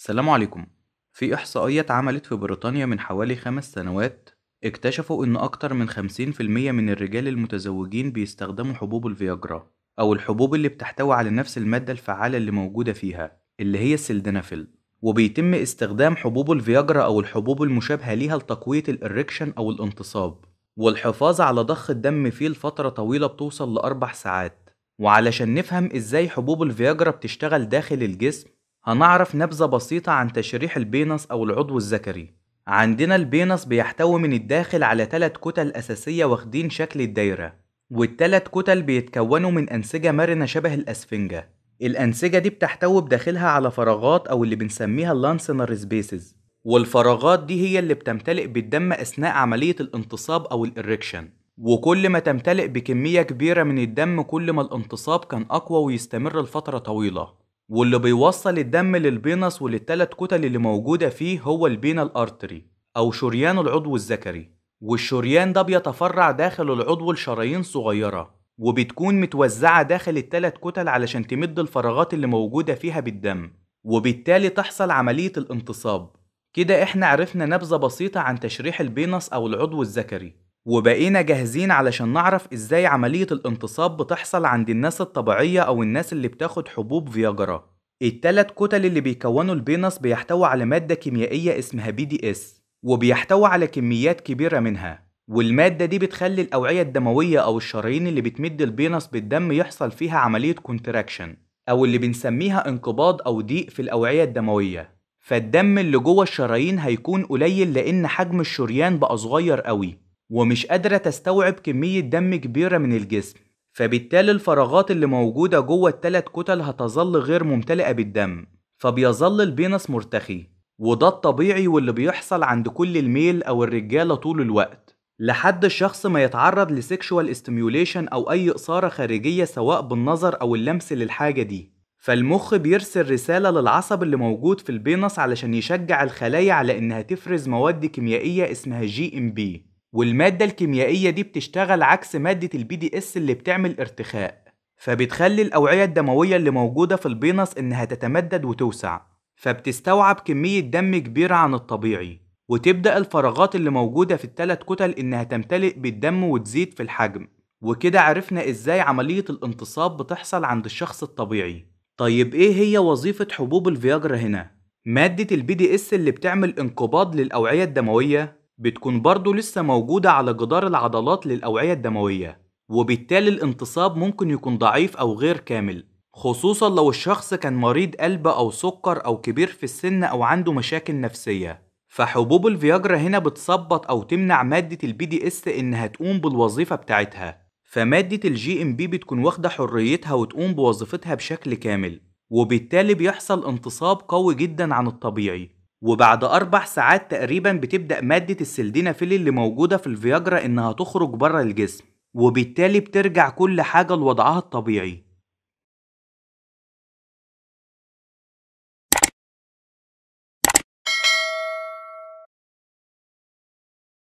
السلام عليكم في إحصائية اتعملت في بريطانيا من حوالي خمس سنوات اكتشفوا إن أكتر من 50% من الرجال المتزوجين بيستخدموا حبوب الفياجرا أو الحبوب اللي بتحتوي على نفس المادة الفعالة اللي موجودة فيها اللي هي السلدنافيل وبيتم استخدام حبوب الفياجرا أو الحبوب المشابهة ليها لتقوية الإريكشن أو الانتصاب والحفاظ على ضخ الدم فيه لفترة طويلة بتوصل لأربع ساعات وعلشان نفهم إزاي حبوب الفياجرا بتشتغل داخل الجسم هنعرف نبذة بسيطة عن تشريح البينص أو العضو الذكري عندنا البينص بيحتوي من الداخل على ثلاث كتل أساسية واخدين شكل الدايرة والتلات كتل بيتكونوا من أنسجة مرنة شبه الأسفنجة الأنسجة دي بتحتوي بداخلها على فراغات أو اللي بنسميها اللانسنر سبيسز والفراغات دي هي اللي بتمتلئ بالدم أثناء عملية الانتصاب أو الإريكشن وكل ما تمتلئ بكمية كبيرة من الدم كل ما الانتصاب كان أقوى ويستمر لفترة طويلة واللي بيوصل الدم للبينص وللتلات كتل اللي موجودة فيه هو البينال أرتري أو شريان العضو الذكري والشريان ده بيتفرع داخل العضو لشرايين صغيرة وبتكون متوزعة داخل التلات كتل علشان تمد الفراغات اللي موجودة فيها بالدم وبالتالي تحصل عملية الانتصاب كده احنا عرفنا نبذة بسيطة عن تشريح البينص أو العضو الذكري وبقينا جاهزين علشان نعرف ازاي عملية الانتصاب بتحصل عند الناس الطبيعية او الناس اللي بتاخد حبوب فياجرا التلات كتل اللي بيكونوا البينص بيحتوي على مادة كيميائية اسمها بي دي اس وبيحتوي على كميات كبيرة منها والمادة دي بتخلي الأوعية الدموية أو الشرايين اللي بتمد البينص بالدم يحصل فيها عملية كونتراكشن أو اللي بنسميها انقباض أو ضيق في الأوعية الدموية فالدم اللي جوه الشرايين هيكون قليل لأن حجم الشريان بقى صغير قوي ومش قادرة تستوعب كمية دم كبيرة من الجسم فبالتالي الفراغات اللي موجودة جوه التلات كتل هتظل غير ممتلئة بالدم فبيظل البينس مرتخي وده الطبيعي واللي بيحصل عند كل الميل أو الرجالة طول الوقت لحد الشخص ما يتعرض لسيكشوال استيميوليشن أو أي إثارة خارجية سواء بالنظر أو اللمس للحاجة دي فالمخ بيرسل رسالة للعصب اللي موجود في البينص علشان يشجع الخلايا على إنها تفرز مواد كيميائية اسمها جي إم بي والمادة الكيميائية دي بتشتغل عكس مادة البي دي اس اللي بتعمل ارتخاء فبتخلي الأوعية الدموية اللي موجودة في البينص إنها تتمدد وتوسع فبتستوعب كمية دم كبيرة عن الطبيعي وتبدأ الفراغات اللي موجودة في الثلاث كتل إنها تمتلئ بالدم وتزيد في الحجم وكده عرفنا إزاي عملية الانتصاب بتحصل عند الشخص الطبيعي طيب إيه هي وظيفة حبوب الفياجرا هنا؟ مادة البي دي اس اللي بتعمل انقباض للأوعية الدموية بتكون برضه لسه موجودة على جدار العضلات للأوعية الدموية وبالتالي الانتصاب ممكن يكون ضعيف أو غير كامل خصوصا لو الشخص كان مريض قلب أو سكر أو كبير في السن أو عنده مشاكل نفسية فحبوب الفياجرا هنا بتثبط أو تمنع مادة البي دي اس إنها تقوم بالوظيفة بتاعتها فمادة الجي ام بي بتكون واخدة حريتها وتقوم بوظيفتها بشكل كامل وبالتالي بيحصل انتصاب قوي جدا عن الطبيعي وبعد أربع ساعات تقريبا بتبدأ مادة السلدينافيل اللي موجودة في الفياجرا إنها تخرج بره الجسم وبالتالي بترجع كل حاجة لوضعها الطبيعي